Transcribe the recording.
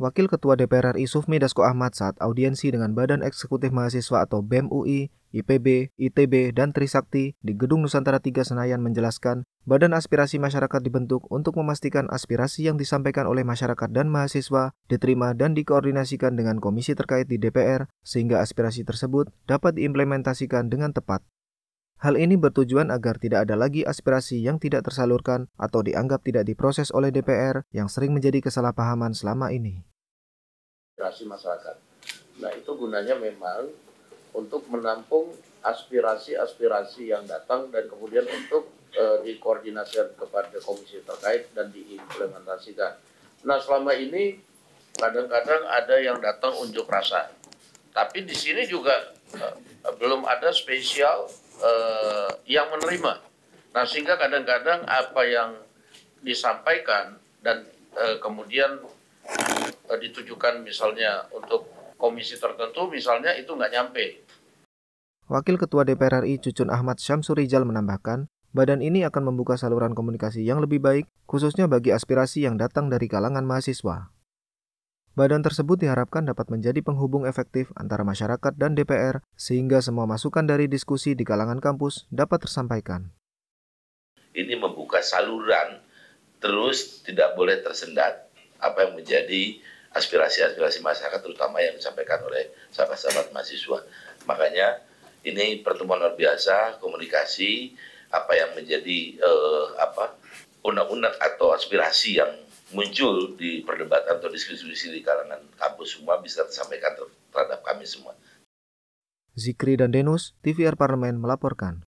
Wakil Ketua DPR RI Sufmi Dasko Ahmad saat audiensi dengan Badan Eksekutif Mahasiswa atau BEM UI, IPB, ITB, dan Trisakti di Gedung Nusantara 3 Senayan menjelaskan, Badan Aspirasi Masyarakat dibentuk untuk memastikan aspirasi yang disampaikan oleh masyarakat dan mahasiswa diterima dan dikoordinasikan dengan komisi terkait di DPR sehingga aspirasi tersebut dapat diimplementasikan dengan tepat. Hal ini bertujuan agar tidak ada lagi aspirasi yang tidak tersalurkan atau dianggap tidak diproses oleh DPR yang sering menjadi kesalahpahaman selama ini. Aspirasi masyarakat. Nah, itu gunanya memang untuk menampung aspirasi-aspirasi yang datang dan kemudian untuk e, dikoordinasikan kepada komisi terkait dan diimplementasikan. Nah, selama ini kadang-kadang ada yang datang unjuk rasa. Tapi di sini juga e, belum ada spesial Eh, yang menerima. Nah sehingga kadang-kadang apa yang disampaikan dan eh, kemudian eh, ditujukan misalnya untuk komisi tertentu misalnya itu nggak nyampe. Wakil Ketua DPR RI Cucun Ahmad Syamsurijal menambahkan, badan ini akan membuka saluran komunikasi yang lebih baik, khususnya bagi aspirasi yang datang dari kalangan mahasiswa. Badan tersebut diharapkan dapat menjadi penghubung efektif antara masyarakat dan DPR, sehingga semua masukan dari diskusi di kalangan kampus dapat tersampaikan. Ini membuka saluran, terus tidak boleh tersendat apa yang menjadi aspirasi-aspirasi masyarakat, terutama yang disampaikan oleh sahabat-sahabat mahasiswa. Makanya ini pertemuan luar biasa, komunikasi, apa yang menjadi eh, apa undang-undang atau aspirasi yang muncul di perdebatan atau diskusi-diskusi di kalangan kampus semua bisa disampaikan terhadap kami semua. Zikri dan Denus, TVR Parlemen melaporkan.